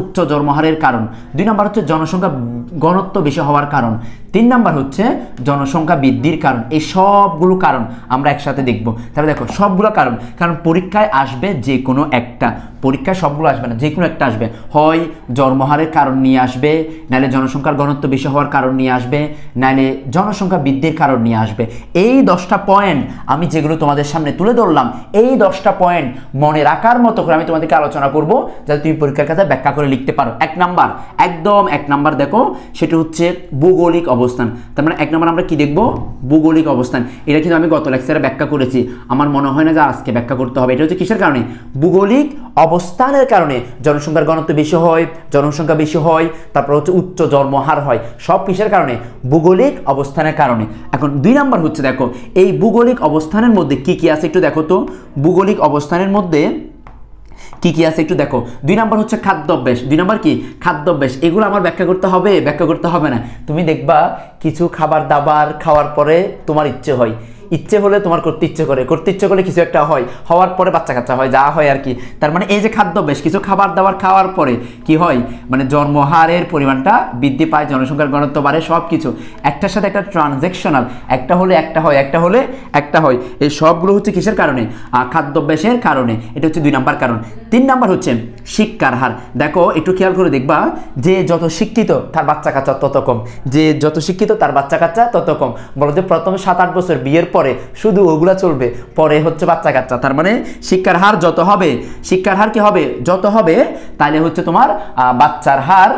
উচ্চ জন্মহারের কারণ দুই নম্বর হচ্ছে জনসংখ্যা ঘনত্ব বেশি হওয়ার কারণ তিন নম্বর হচ্ছে জনসংখ্যা বৃদ্ধির কারণ এই সবগুলো কারণ আমরা একসাথে দেখব তাহলে দেখো সবগুলো কারণ কারণ পরীক্ষায় আসবে যে কোনো একটা পরীক্ষায় সবগুলো আসবে না যে কোনো একটা আসবে হয় জন্মহারের কারণ নিয়ে আসবে নাহলে জনসংখ্যার ঘনত্ব বেশি হওয়ার কারণ নিয়ে আসবে নাহলে জনসংখ্যা বৃদ্ধির কারণ নিয়ে আসবে এই দশটা পয়েন্ট আমি যেগুলো তোমাদের সামনে তুলে ধরলাম এই দশটা পয়েন্ট মনে রাখার মতো করে আমি তোমাদেরকে আলোচনা করব যাতে তুমি পরীক্ষার কথা ব্যাখ্যা করে লিখতে পারো এক নাম্বার একদম এক নাম্বার দেখো সেটা হচ্ছে ভৌগোলিক অবস্থান তার মানে এক নাম্বার আমরা কি দেখব ভৌগোলিক অবস্থান এটা কিন্তু আমি গত লেকচারে ব্যাখ্যা করেছি আমার মনে হয় না যে আজকে ব্যাখ্যা করতে হবে এটা হচ্ছে কিসের কারণে ভৌগোলিক অবস্থানের কারণে জনসংখ্যার ঘনত্ব বেশি হয় জনসংখ্যা বেশি হয় তারপর হচ্ছে উচ্চ জন্মহার হয় সব কিসের কারণে ভৌগোলিক অবস্থানের কারণে এখন দুই নাম্বার হচ্ছে দেখো এই ভৌগোলিক অবস্থানের মধ্যে কি কি আছে একটু দেখো তো ভৌগোলিক অবস্থানের মধ্যে কি কি আছে একটু দেখো দুই নাম্বার হচ্ছে খাদ্য অভ্যেস দুই নাম্বার কি খাদ্য অভ্যেস এগুলো আমার ব্যাখ্যা করতে হবে ব্যাখ্যা করতে হবে না তুমি দেখবা কিছু খাবার দাবার খাওয়ার পরে তোমার ইচ্ছে হয় ইচ্ছে হলে তোমার করতে ইচ্ছে করে করতে ইচ্ছে করে কিছু একটা হয় হওয়ার পরে বাচ্চা কাচ্চা হয় যা হয় আর কি তার মানে এই যে বেশ কিছু খাবার দাবার খাওয়ার পরে কি হয় মানে জন্মহারের পরিমাণটা বৃদ্ধি পায় জনসংখ্যার ঘনত্ব বাড়ে সব কিছু একটার সাথে একটা ট্রানজ্যাকশনাল একটা হলে একটা হয় একটা হলে একটা হয় এই সবগুলো হচ্ছে কিসের কারণে খাদ্যাভ্যাসের কারণে এটা হচ্ছে দুই নাম্বার কারণ তিন নাম্বার হচ্ছে শিক্ষার হার দেখো একটু খেয়াল করে দেখবা যে যত শিক্ষিত তার বাচ্চা কাচ্চা তত কম যে যত শিক্ষিত তার বাচ্চা কাচ্চা তত কম বলো যে প্রথম সাত আট বছর বিয়ের পর পরে শুধু ওগুলো চলবে পরে হচ্ছে বাচ্চা কাচ্চা তার মানে শিক্ষার হার যত হবে শিক্ষার হার কি হবে যত হবে তাহলে হচ্ছে তোমার বাচ্চার হার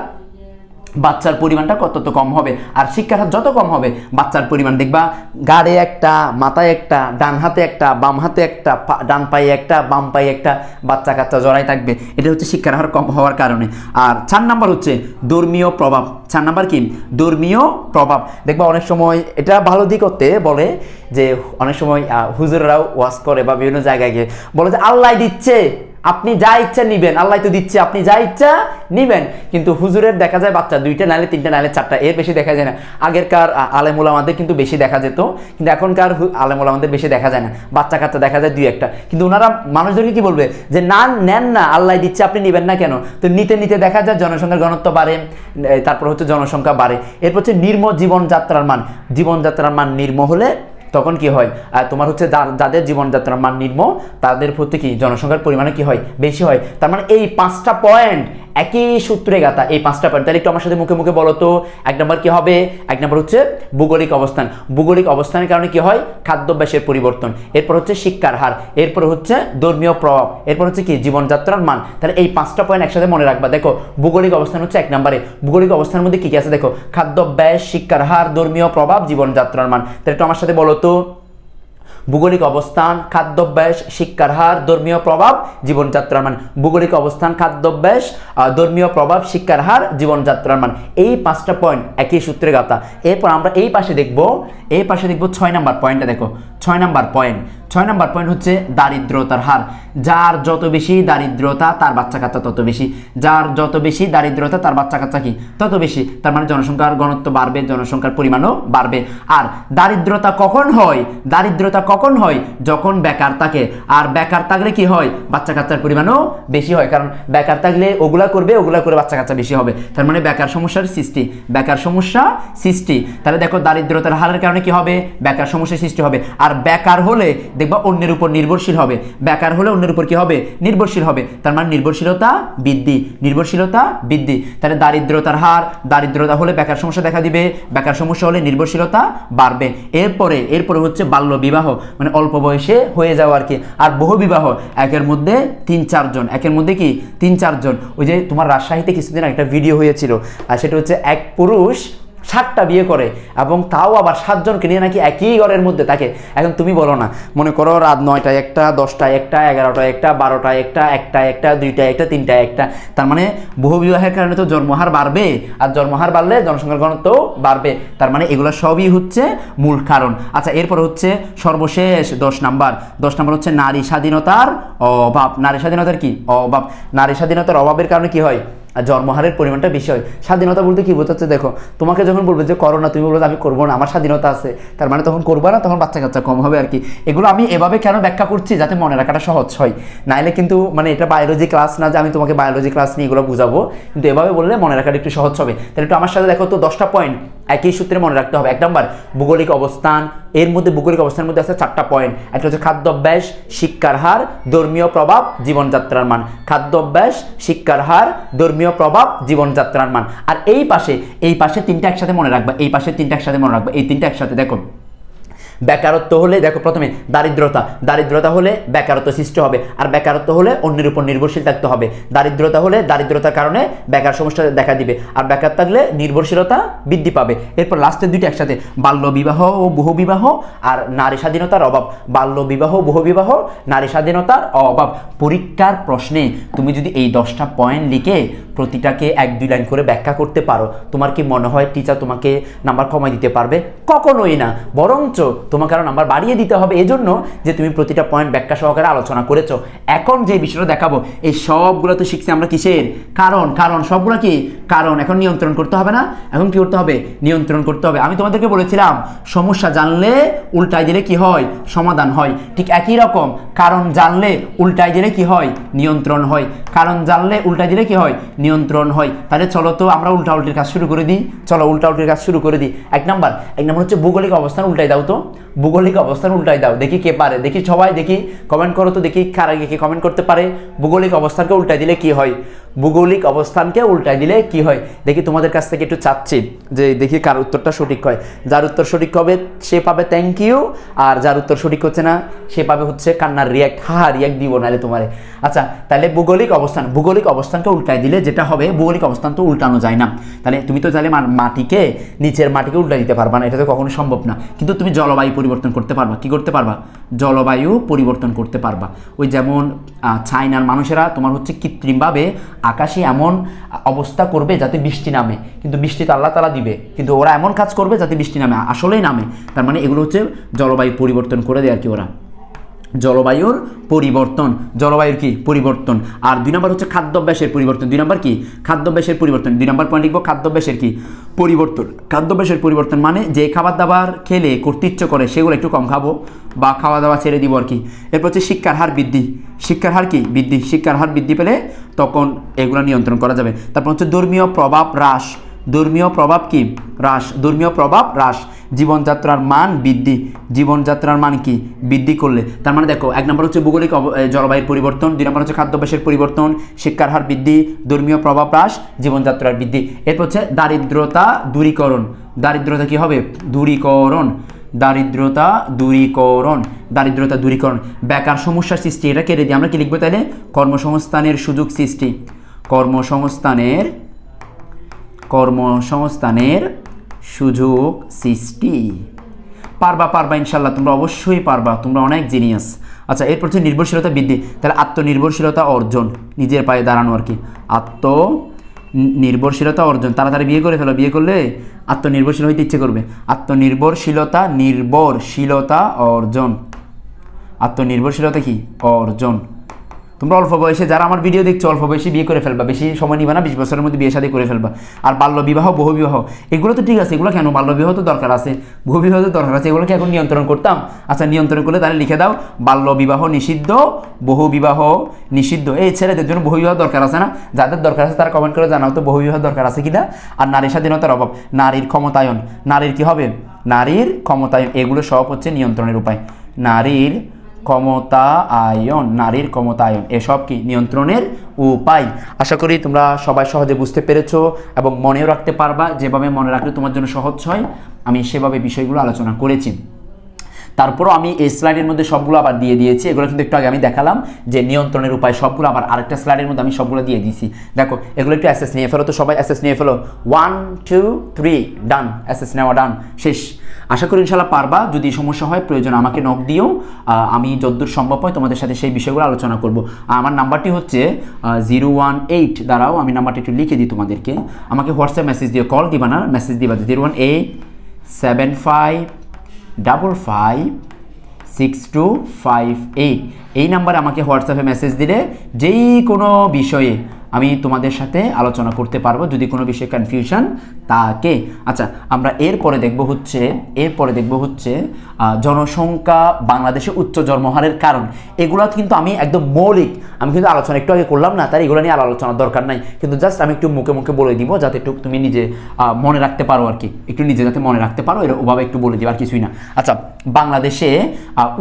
বাচ্চার পরিমাণটা কত কম হবে আর শিক্ষার হাত যত কম হবে বাচ্চার পরিমাণ দেখবা গাড়ে একটা মাথায় একটা ডান হাতে একটা বাম হাতে একটা ডান পায়ে একটা বাম পায়ে একটা বাচ্চা কাচ্চা জড়াই থাকবে এটা হচ্ছে শিক্ষার হার কম হওয়ার কারণে আর চার নাম্বার হচ্ছে ধর্মীয় প্রভাব চার নাম্বার কি ধর্মীয় প্রভাব দেখবা অনেক সময় এটা ভালো দিক হতে বলে যে অনেক সময় হুজুররাও ওয়াজ করে বা বিভিন্ন জায়গায় গিয়ে বলে যে আল্লাহ দিচ্ছে আপনি যা ইচ্ছা নিবেন আল্লাহ তো দিচ্ছে আপনি যা ইচ্ছা নিবেন কিন্তু হুজুরের দেখা যায় বাচ্চা দুইটা নাইলে তিনটা নাইলে চারটা এর বেশি দেখা যায় না আগেরকার আলেমুল আমাদের কিন্তু বেশি দেখা যেত কিন্তু এখনকার আলেমুল আমাদের বেশি দেখা যায় না বাচ্চা কাচ্চা দেখা যায় দুই একটা কিন্তু ওনারা মানুষজনকে কি বলবে যে না নেন না আল্লাহ দিচ্ছে আপনি নেবেন না কেন তো নিতে নিতে দেখা যায় জনসংখ্যার ঘনত্ব বাড়ে তারপর হচ্ছে জনসংখ্যা বাড়ে এরপর হচ্ছে নির্ম জীবনযাত্রার মান জীবনযাত্রার মান নির্ম হলে তখন কি হয় আর তোমার হচ্ছে যাদের জীবনযাত্রার মান নিম্ন তাদের প্রতি কি জনসংখ্যার পরিমাণে কি হয় বেশি হয় তার মানে এই পাঁচটা পয়েন্ট একই সূত্রে গাতা এই পাঁচটা পয়েন্ট তাহলে একটু আমার সাথে মুখে মুখে বলো তো এক নম্বর কি হবে এক নম্বর হচ্ছে ভূগোলিক অবস্থান ভূগোলিক অবস্থানের কারণে কি হয় খাদ্যাভ্যাসের পরিবর্তন এরপর হচ্ছে শিক্ষার হার এরপর হচ্ছে ধর্মীয় প্রভাব এরপর হচ্ছে কি জীবনযাত্রার মান তাহলে এই পাঁচটা পয়েন্ট একসাথে মনে রাখবা দেখো ভূগোলিক অবস্থান হচ্ছে এক নম্বরে ভূগোলিক অবস্থানের মধ্যে কি কি আছে দেখো খাদ্যাভ্যাস শিক্ষার হার ধর্মীয় প্রভাব জীবনযাত্রার মান তাহলে একটু আমার সাথে বলো তো ভূগোলিক অবস্থান খাদ্যাভ্যাস শিক্ষার হার ধর্মীয় প্রভাব জীবনযাত্রার মান ভূগোলিক অবস্থান খাদ্যাভ্যাস ধর্মীয় প্রভাব শিক্ষার হার জীবনযাত্রার মান এই পাঁচটা পয়েন্ট একই সূত্রে গাথা এরপর আমরা এই পাশে দেখব এই পাশে দেখব ছয় নাম্বার পয়েন্টটা দেখো ছয় নাম্বার পয়েন্ট ছয় নাম্বার পয়েন্ট হচ্ছে দারিদ্রতার হার যার যত বেশি দারিদ্রতা তার বাচ্চা কাচ্চা তত বেশি যার যত বেশি দারিদ্রতা তার বাচ্চা কাচ্চা কি তত বেশি তার মানে জনসংখ্যার ঘনত্ব বাড়বে জনসংখ্যার পরিমাণও বাড়বে আর দারিদ্রতা কখন হয় দারিদ্রতা বাচ্চা কখন হয় যখন বেকার থাকে আর বেকার থাকলে কি হয় বাচ্চা কাচ্চার পরিমাণও বেশি হয় কারণ বেকার থাকলে ওগুলা করবে ওগুলা করে বাচ্চা কাচ্চা বেশি হবে তার মানে বেকার সমস্যার সৃষ্টি বেকার সমস্যা সৃষ্টি তাহলে দেখো দারিদ্রতার হারের কারণে কি হবে বেকার সমস্যার সৃষ্টি হবে আর বেকার হলে দেখবা অন্যের উপর নির্ভরশীল হবে বেকার হলে অন্যের উপর কি হবে নির্ভরশীল হবে তার মানে নির্ভরশীলতা বৃদ্ধি নির্ভরশীলতা বৃদ্ধি তাহলে দারিদ্রতার হার দারিদ্রতা হলে বেকার সমস্যা দেখা দিবে বেকার সমস্যা হলে নির্ভরশীলতা বাড়বে এরপরে এরপরে হচ্ছে বাল্য বিবাহ মানে অল্প বয়সে হয়ে যাওয়া আর কি আর বহু বিবাহ একের মধ্যে তিন চারজন একের মধ্যে কি তিন চারজন ওই যে তোমার রাজশাহীতে কিছুদিন একটা ভিডিও হয়েছিল আর সেটা হচ্ছে এক পুরুষ সাতটা বিয়ে করে এবং তাও আবার সাতজনকে নিয়ে নাকি একই ঘরের মধ্যে থাকে এখন তুমি বলো না মনে করো রাত নয়টায় একটা দশটা একটা এগারোটা একটা বারোটা একটা একটা একটা দুইটায় একটা তিনটায় একটা তার মানে বহু বিবাহের কারণে তো জন্মহার বাড়বে আর জন্মহার বাড়লে জনসংখ্যার ঘনত্বও বাড়বে তার মানে এগুলো সবই হচ্ছে মূল কারণ আচ্ছা এরপর হচ্ছে সর্বশেষ দশ নাম্বার দশ নাম্বার হচ্ছে নারী স্বাধীনতার অভাব নারী স্বাধীনতার কি অভাব নারী স্বাধীনতার অভাবের কারণে কি হয় আর জন্মহারের পরিমাণটা বেশি হয় স্বাধীনতা বলতে কী বোঝাচ্ছে দেখো তোমাকে যখন বলবে যে করো না তুমি বলবে আমি করবো না আমার স্বাধীনতা আছে তার মানে তখন করবো না তখন বাচ্চা কাচ্চা কম হবে আর কি এগুলো আমি এভাবে কেন ব্যাখ্যা করছি যাতে মনে রাখাটা সহজ হয় নাইলে কিন্তু মানে এটা বায়োলজি ক্লাস না যে আমি তোমাকে বায়োলজি ক্লাস নিয়ে এগুলো বুঝাবো কিন্তু এভাবে বললে মনে রাখাটা একটু সহজ হবে তাহলে একটু আমার সাথে দেখো তো দশটা পয়েন্ট একই সূত্রে মনে রাখতে হবে এক নম্বর ভৌগোলিক অবস্থান এর মধ্যে ভৌগোলিক অবস্থানের মধ্যে আছে চারটা পয়েন্ট একটা হচ্ছে খাদ্য অভ্যাস শিক্ষার হার ধর্মীয় প্রভাব জীবনযাত্রার মান খাদ্য অভ্যাস শিক্ষার হার ধর্মীয় ধর্মীয় প্রভাব জীবনযাত্রার মান আর এই পাশে এই পাশে তিনটা একসাথে মনে রাখবা এই পাশে তিনটা একসাথে মনে রাখবা এই তিনটা একসাথে দেখো বেকারত্ব হলে দেখো প্রথমে দারিদ্রতা দারিদ্রতা হলে বেকারত্ব সৃষ্টি হবে আর বেকারত্ব হলে অন্যের উপর নির্ভরশীল থাকতে হবে দারিদ্রতা হলে দারিদ্রতার কারণে বেকার সমস্যা দেখা দিবে আর বেকার থাকলে নির্ভরশীলতা বৃদ্ধি পাবে এরপর লাস্টের দুইটি একসাথে বাল্য বিবাহ ও বহুবিবাহ আর নারী স্বাধীনতার অভাব বাল্য বিবাহ বহুবিবাহ নারী স্বাধীনতার অভাব পরীক্ষার প্রশ্নে তুমি যদি এই দশটা পয়েন্ট লিখে প্রতিটাকে এক দুই লাইন করে ব্যাখ্যা করতে পারো তোমার কি মনে হয় টিচার তোমাকে নাম্বার কমাই দিতে পারবে কখনোই না বরঞ্চ তোমাকে আরও নাম্বার বাড়িয়ে দিতে হবে এজন্য যে তুমি প্রতিটা পয়েন্ট ব্যাখ্যা সহকারে আলোচনা করেছো এখন যে বিষয়টা দেখাবো এই সবগুলো তো শিখছি আমরা কিসের কারণ কারণ সবগুলো কি কারণ এখন নিয়ন্ত্রণ করতে হবে না এখন কী করতে হবে নিয়ন্ত্রণ করতে হবে আমি তোমাদেরকে বলেছিলাম সমস্যা জানলে উল্টায় দিলে কি হয় সমাধান হয় ঠিক একই রকম কারণ জানলে উল্টায় দিলে কি হয় নিয়ন্ত্রণ হয় কারণ জানলে উল্টায় দিলে কি হয় নিয়ন্ত্রণ হয় তাহলে চলো তো আমরা উল্টা উল্টির কাজ শুরু করে দিই চলো উল্টা উল্টির কাজ শুরু করে দিই এক নাম্বার এক নাম্বার হচ্ছে ভৌগোলিক অবস্থান উল্টাই দাও তো ভূগোলিক অবস্থান উল্টাই দাও দেখি কে পারে দেখি সবাই দেখি কমেন্ট করো তো দেখি কারা কে কমেন্ট করতে পারে ভূগোলিক অবস্থানকে উল্টাই দিলে কি হয় ভূগোলিক অবস্থানকে উল্টাই দিলে কি হয় দেখি তোমাদের কাছ থেকে একটু চাচ্ছি যে দেখি কার উত্তরটা সঠিক হয় যার উত্তর সঠিক হবে সে পাবে থ্যাংক ইউ আর যার উত্তর সঠিক হচ্ছে না সে পাবে হচ্ছে কান্নার রিয়াক্ট হা রিয়াক্ট দিব নাহলে তোমার আচ্ছা তাহলে ভূগোলিক অবস্থান ভূগোলিক অবস্থানকে উল্টাই দিলে যেটা হবে ভূগোলিক অবস্থান তো উল্টানো যায় না তাহলে তুমি তো চাইলে মাটিকে নিচের মাটিকে উল্টাই দিতে পারবা না এটা তো কখনো সম্ভব না কিন্তু তুমি জলবায়ু জলবায়ু পরিবর্তন করতে পারবা কি করতে পারবা জলবায়ু পরিবর্তন করতে পারবা ওই যেমন চায়নার মানুষেরা তোমার হচ্ছে কৃত্রিমভাবে আকাশে এমন অবস্থা করবে যাতে বৃষ্টি নামে কিন্তু বৃষ্টি তো আল্লাহ তালা দিবে কিন্তু ওরা এমন কাজ করবে যাতে বৃষ্টি নামে আসলেই নামে তার মানে এগুলো হচ্ছে জলবায়ু পরিবর্তন করে দেয় আর কি ওরা জলবায়ুর পরিবর্তন জলবায়ুর কি পরিবর্তন আর দুই নম্বর হচ্ছে খাদ্যাভ্যাসের পরিবর্তন দুই নম্বর কি খাদ্যাভ্যাসের পরিবর্তন দুই নম্বর পয়েন্ট লিখব খাদ্যাভ্যাসের কি পরিবর্তন খাদ্যাভ্যাসের পরিবর্তন মানে যে খাবার দাবার খেলে কর্তৃত্ব করে সেগুলো একটু কম খাবো বা খাওয়া দাওয়া ছেড়ে দিব আর কি এরপর হচ্ছে শিক্ষার হার বৃদ্ধি শিক্ষার হার কি বৃদ্ধি শিক্ষার হার বৃদ্ধি পেলে তখন এগুলো নিয়ন্ত্রণ করা যাবে তারপর হচ্ছে ধর্মীয় প্রভাব হ্রাস ধর্মীয় প্রভাব কি হ্রাস ধর্মীয় প্রভাব হ্রাস জীবনযাত্রার মান বৃদ্ধি জীবনযাত্রার মান কি বৃদ্ধি করলে তার মানে দেখো এক নম্বর হচ্ছে ভৌগোলিক জলবায়ুর পরিবর্তন দুই নম্বর হচ্ছে খাদ্যাভ্যাসের পরিবর্তন শিক্ষার হার বৃদ্ধি ধর্মীয় প্রভাব হ্রাস জীবনযাত্রার বৃদ্ধি এরপর হচ্ছে দারিদ্রতা দূরীকরণ দারিদ্রতা কি হবে দূরীকরণ দারিদ্রতা দূরীকরণ দারিদ্রতা দূরীকরণ বেকার সমস্যা সৃষ্টি এটা কেড়ে দিই আমরা কি লিখবো তাহলে কর্মসংস্থানের সুযোগ সৃষ্টি কর্মসংস্থানের কর্মসংস্থানের সুযোগ সৃষ্টি পারবা পারবা ইনশাল্লাহ তোমরা অবশ্যই পারবা তোমরা অনেক জিনিয়াস আচ্ছা এরপর হচ্ছে নির্ভরশীলতা বৃদ্ধি তাহলে আত্মনির্ভরশীলতা অর্জন নিজের পায়ে দাঁড়ানো আর কি আত্ম নির্ভরশীলতা অর্জন তাড়াতাড়ি বিয়ে করে ফেলো বিয়ে করলে আত্মনির্ভরশীল হইতে ইচ্ছে করবে আত্মনির্ভরশীলতা নির্ভরশীলতা অর্জন আত্মনির্ভরশীলতা কি অর্জন তোমরা অল্প বয়সে যারা আমার ভিডিও দেখছো অল্প বয়সে বিয়ে করে ফেলবা বেশি সময় নিবা না বিশ বছরের মধ্যে বিয়ে শাদী করে ফেলবা আর বাল্য বিবাহ বহু বিবাহ এগুলো তো ঠিক আছে এগুলো কেন বাল্য বিবাহ তো দরকার আছে বহু বিবাহ তো দরকার আছে এগুলোকে এখন নিয়ন্ত্রণ করতাম আচ্ছা নিয়ন্ত্রণ করলে তাহলে লিখে দাও বাল্য বিবাহ নিষিদ্ধ বহু বিবাহ নিষিদ্ধ এই ছেলেদের জন্য বহু বিবাহ দরকার আছে না যাদের দরকার আছে তারা কমেন্ট করে জানাও তো বহু বিবাহ দরকার আছে কিনা আর নারী স্বাধীনতার অভাব নারীর ক্ষমতায়ন নারীর কি হবে নারীর ক্ষমতায়ন এগুলো সব হচ্ছে নিয়ন্ত্রণের উপায় নারীর ক্ষমতায়ন নারীর ক্ষমতায়ন এসব কি নিয়ন্ত্রণের উপায় আশা করি তোমরা সবাই সহজে বুঝতে পেরেছ এবং মনেও রাখতে পারবা যেভাবে মনে রাখলে তোমার জন্য সহজ হয় আমি সেভাবে বিষয়গুলো আলোচনা করেছি তারপরও আমি এই স্লাইডের মধ্যে সবগুলো আবার দিয়ে দিয়েছি এগুলো কিন্তু একটু আগে আমি দেখালাম যে নিয়ন্ত্রণের উপায় সবগুলো আবার আরেকটা স্লাইডের মধ্যে আমি সবগুলো দিয়ে দিয়েছি দেখো এগুলো একটু অ্যাসেস নিয়ে ফেলো তো সবাই অ্যাসেস নিয়ে ফেলো one two three done assess নেওয়া ডান শেষ আশা করি ইনশাল্লাহ পারবা যদি সমস্যা হয় প্রয়োজন আমাকে নক দিও আমি যদ্দূর সম্ভব হয় তোমাদের সাথে সেই বিষয়গুলো আলোচনা করব আমার নাম্বারটি হচ্ছে জিরো ওয়ান এইট দ্বারাও আমি নাম্বারটি একটু লিখে দিই তোমাদেরকে আমাকে হোয়াটসঅ্যাপ মেসেজ দিও কল দিবা না মেসেজ দিবা zero one eight seven five double five six two five eight এই নাম্বারে আমাকে হোয়াটসঅ্যাপে মেসেজ দিলে যেই কোনো বিষয়ে আমি তোমাদের সাথে আলোচনা করতে পারবো যদি কোনো বিষয়ে কনফিউশন তাকে আচ্ছা আমরা এরপরে দেখব হচ্ছে এরপরে দেখব হচ্ছে জনসংখ্যা বাংলাদেশে উচ্চ জন্মহারের কারণ এগুলো কিন্তু আমি একদম মৌলিক আমি কিন্তু আলোচনা একটু আগে করলাম না তাই এগুলো নিয়ে আর আলোচনার দরকার নাই কিন্তু জাস্ট আমি একটু মুখে মুখে বলে দিব যাতে একটু তুমি নিজে মনে রাখতে পারো আর কি একটু নিজে যাতে মনে রাখতে পারো ওভাবে একটু বলে দিব আর কিছুই না আচ্ছা বাংলাদেশে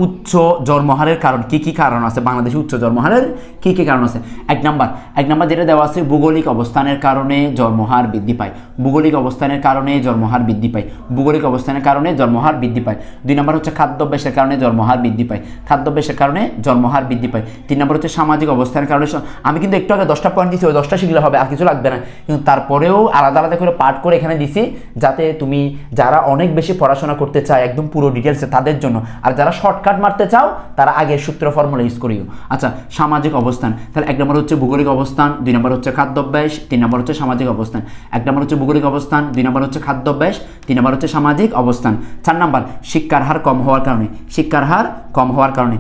উচ্চ জন্মহারের কারণ কি কি কারণ আছে বাংলাদেশে উচ্চ জন্মহারের কি কি কারণ আছে এক নাম্বার এক নাম্বার যেটা দেওয়া আছে ভূগোলিক অবস্থানের কারণে জন্মহার বৃদ্ধি পায় ভূগোলিক অবস্থানের কারণে জন্মহার বৃদ্ধি পায় ভূগোলিক অবস্থানের কারণে জন্মহার বৃদ্ধি পায় দুই নম্বর হচ্ছে খাদ্যাভ্যাসের কারণে জন্মহার বৃদ্ধি পায় খাদ্যাভ্যাসের কারণে জন্মহার বৃদ্ধি পায় তিন নম্বর হচ্ছে সামাজিক অবস্থানের কারণে আমি কিন্তু একটু আগে দশটা পয়েন্ট দিচ্ছি ওই দশটা শিখলে হবে আর কিছু লাগবে না কিন্তু তারপরেও আলাদা আলাদা করে পাঠ করে এখানে দিছি যাতে তুমি যারা অনেক বেশি পড়াশোনা করতে চায় একদম পুরো ডিটেলসে তাদের জন্য আর যারা শর্টকাট মারতে চাও তারা আগে সূত্র ফর্মুলা ইউজ করিও আচ্ছা সামাজিক অবস্থান তাহলে এক নম্বর হচ্ছে ভৌগোলিক অবস্থান দুই নম্বর হচ্ছে খাদ্যাভ্যাস তিন নম্বর হচ্ছে সামাজিক অবস্থান এক নম্বর হচ্ছে ভৌগোলিক অবস্থান দুই নম্বর হচ্ছে খাদ্যাভ্যাস তিন নম্বর হচ্ছে সামাজিক অবস্থান চার নম্বর শিক্ষার হার কম হওয়ার কারণে শিক্ষার হার কম হওয়ার কারণে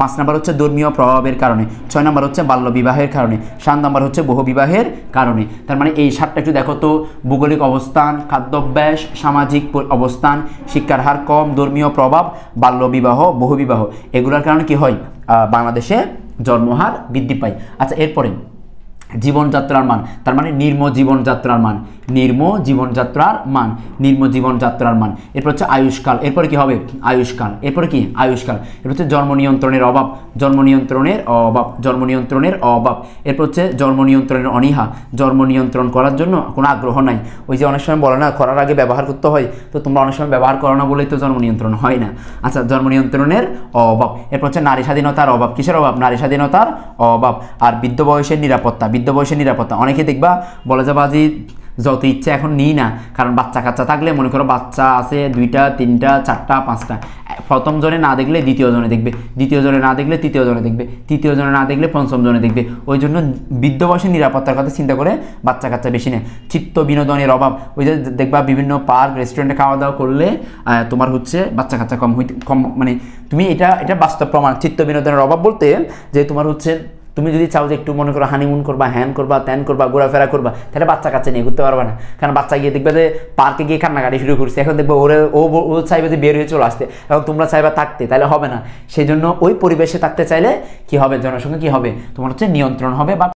পাঁচ নম্বর হচ্ছে ধর্মীয় প্রভাবের কারণে ছয় নম্বর হচ্ছে বাল্য বিবাহের কারণে সাত নম্বর হচ্ছে বহু বিবাহের কারণে তার মানে এই সাতটা একটু দেখো তো ভৌগোলিক অবস্থান খাদ্যাভ্যাস সামাজিক অবস্থান শিক্ষার হার কম ধর্মীয় প্রভাব বাল্য বিবাহ এগুলোর কারণে কি হয় বাংলাদেশে জন্মহার বৃদ্ধি পায় আচ্ছা এরপরে জীবনযাত্রার মান তার মানে নির্ম জীবনযাত্রার মান নির্ম জীবনযাত্রার মান নির্ম জীবনযাত্রার মান এরপর হচ্ছে আয়ুষ্কাল এরপর কি হবে আয়ুষ্কাল এরপর কি আয়ুষ্কাল এরপর হচ্ছে জন্ম নিয়ন্ত্রণের অভাব জন্ম নিয়ন্ত্রণের অভাব জন্ম নিয়ন্ত্রণের অভাব এরপর হচ্ছে জন্ম নিয়ন্ত্রণের অনীহা জন্ম নিয়ন্ত্রণ করার জন্য কোনো আগ্রহ নাই ওই যে অনেক সময় বলে না করার আগে ব্যবহার করতে হয় তো তোমরা অনেক সময় ব্যবহার করো না বলেই তো জন্ম নিয়ন্ত্রণ হয় না আচ্ছা জন্ম নিয়ন্ত্রণের অভাব এরপর হচ্ছে নারী স্বাধীনতার অভাব কিসের অভাব নারী স্বাধীনতার অভাব আর বৃদ্ধ বয়সের নিরাপত্তা বৃদ্ধ বয়সে নিরাপত্তা অনেকে দেখবা যাবা যে যত ইচ্ছা এখন নিই না কারণ বাচ্চা কাচ্চা থাকলে মনে করো বাচ্চা আছে দুইটা তিনটা চারটা পাঁচটা প্রথম জনে না দেখলে দ্বিতীয় জনে দেখবে দ্বিতীয় জনে না দেখলে তৃতীয় জনে দেখবে তৃতীয় জনে না দেখলে পঞ্চম জনে দেখবে ওই জন্য বৃদ্ধ বয়সে নিরাপত্তার কথা চিন্তা করে বাচ্চা কাচ্চা বেশি নেয় চিত্ত বিনোদনের অভাব ওই যে দেখবা বিভিন্ন পার্ক রেস্টুরেন্টে খাওয়া দাওয়া করলে তোমার হচ্ছে বাচ্চা কাচ্চা কম হইতে কম মানে তুমি এটা এটা বাস্তব প্রমাণ চিত্ত বিনোদনের অভাব বলতে যে তোমার হচ্ছে তুমি যদি চাও যে একটু মনে করো হানিমুন করবা হ্যান করবা ত্যান করবা ঘোরাফেরা করবা তাহলে বাচ্চা কাচ্চা নিয়ে ঘুরতে পারবা না কারণ বাচ্চা গিয়ে দেখবে যে পার্কে গিয়ে কান্নাকাটি শুরু করছে এখন দেখবে ওরে ও ও চাইবে যে বের হয়ে চলে আসতে এখন তোমরা চাইবা থাকতে তাহলে হবে না সেই জন্য ওই পরিবেশে থাকতে চাইলে কি হবে জনসংখ্যা কি হবে তোমার হচ্ছে নিয়ন্ত্রণ হবে বা